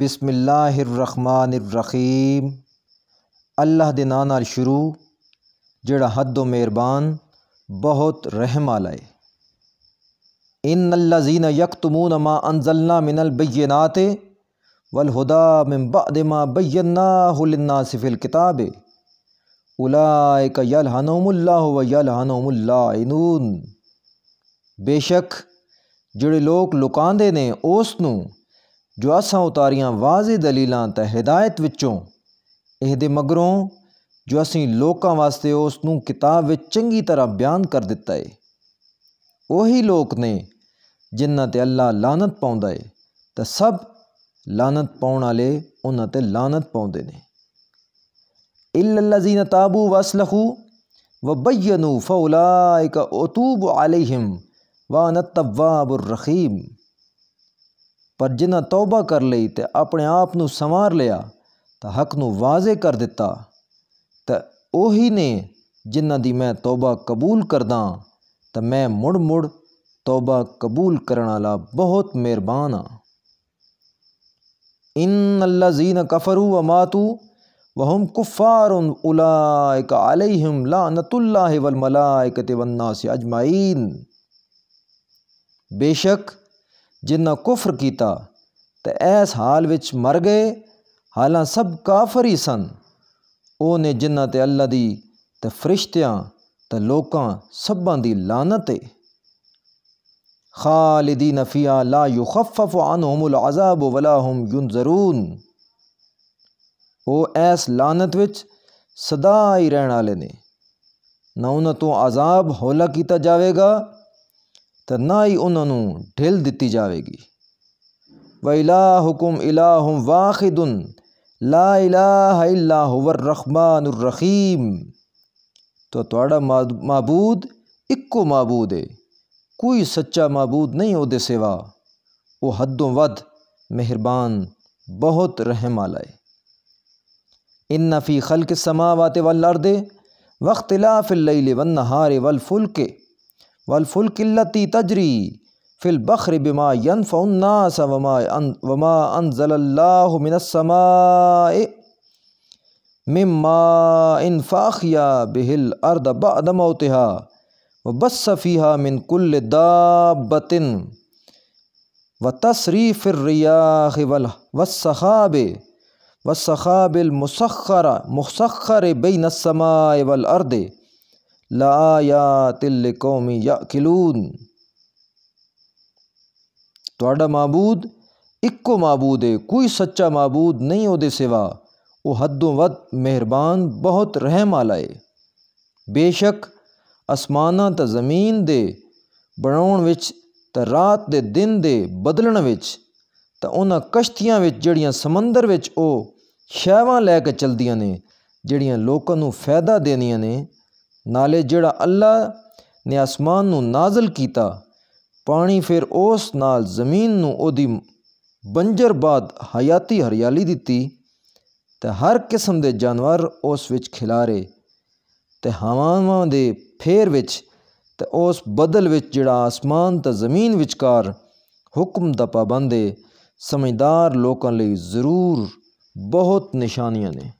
بسم اللہ الرحمن الرحیم اللہ اللہ داں نال شروع جڑا حد و مہربان بہت رحم ہے ان اللہ زین ما تمون من ان بئ من بعد ما با للناس سفل کتاب الا یل ہنو ملا ہو ول بے شک جڑے لوگ لکاندے نے اس نو جو آسان اتاریاں واضح ہدایت وچوں و مگروں جو اثی واسطے استاب چنگی طرح بیان کر دتا ہے وہی لوگ نے تے اللہ لانت پاؤں تو سب لانت پانے تے لانت پاؤں نے ازی ن تابو وس لخو و بئی نو فولا کا اوتوب پر توبہ کر لئی تے اپنے آپ سمار لیا تو حق واضح کر جنہ دی میں توبہ قبول کردہ تو میں مڑ مڑ توبہ قبول لا بہت مہربان ہاں زین کفرو و ماتو لعنت اللہ والملائکت والناس اجمعین بے شک جنا کفر کیتا ایس حال وچ مر گئے حالان سب کافری سن او نے جنہ تے اللہ دی تے فرشتیاں تے لوکاں سباں لانت ہے خالدی نفیہ لا یخفف عنہم العذاب ولا ہم ینظرون او ایس لانت وچ سدائی رہے نے نہ انہوں تو عذاب ہولا کیتا جاوے گا تو نہ ہی ان ڈل دیتی جاوے گی و الا حکم الا ہم واحد لا الا لا لاہور الرحیم تو تا معبود اکو معبود ہے کوئی سچا معبود نہیں وہ سوا وہ و ود مہربان بہت رحم افی خلق سما واطے وڑ دے وقت لا فل لے ون نہ ول فل کے والفلك التي تجري في البحر بما ينفع الناس وما أن وما أنزل الله من السماء مما إن فأحيا به الأرض بعد موتها وبس فيها من كل دابة وتصريف الرياح والسحاب والسحاب المسخر مسخر بين السماء والأرض لا یا تل قومی یا کلون تھوڑا تابو ایک مابو ہے کوئی سچا مابو نہیں وہ سوا وہ حدوں ود مہربان بہت رحم والا ہے بے شک آسمان تو زمین دے بناؤ تو رات کے دن کے بدلنس تو ان کشتی جڑی سمندر وہ شاواں لے کے چلتی ہیں جڑیاں لوگوں کو فائدہ دنیا نے ਨਾਲੇ ਜਿਹੜਾ ਅੱਲਾ ਨੇ ਅਸਮਾਨ ਨੂੰ ਨਾਜ਼ਲ ਕੀਤਾ ਪਾਣੀ ਫਿਰ ਉਸ ਨਾਲ ਜ਼ਮੀਨ ਨੂੰ ਉਹਦੀ ਬੰਜਰ ਬਾਦ ਹਯਾਤੀ ਹਰਿਆਲੀ ਦਿੱਤੀ ਤੇ ਹਰ ਕਿਸਮ ਦੇ ਜਾਨਵਰ ਉਸ ਵਿੱਚ ਖਿਲਾਰੇ ਤੇ ਹਵਾਵਾਂ ਦੇ ਫੇਰ ਵਿੱਚ ਤੇ ਉਸ ਬਦਲ ਵਿੱਚ ਜਿਹੜਾ ਅਸਮਾਨ ਤੇ ਜ਼ਮੀਨ ਵਿਚਕਾਰ ਹੁਕਮ ਦਾ ਪਾਬੰਦ ਹੈ ਸਮਝਦਾਰ ਲੋਕਾਂ ਲਈ ਜ਼ਰੂਰ ਬਹੁਤ ਨਿਸ਼ਾਨੀਆਂ ਨੇ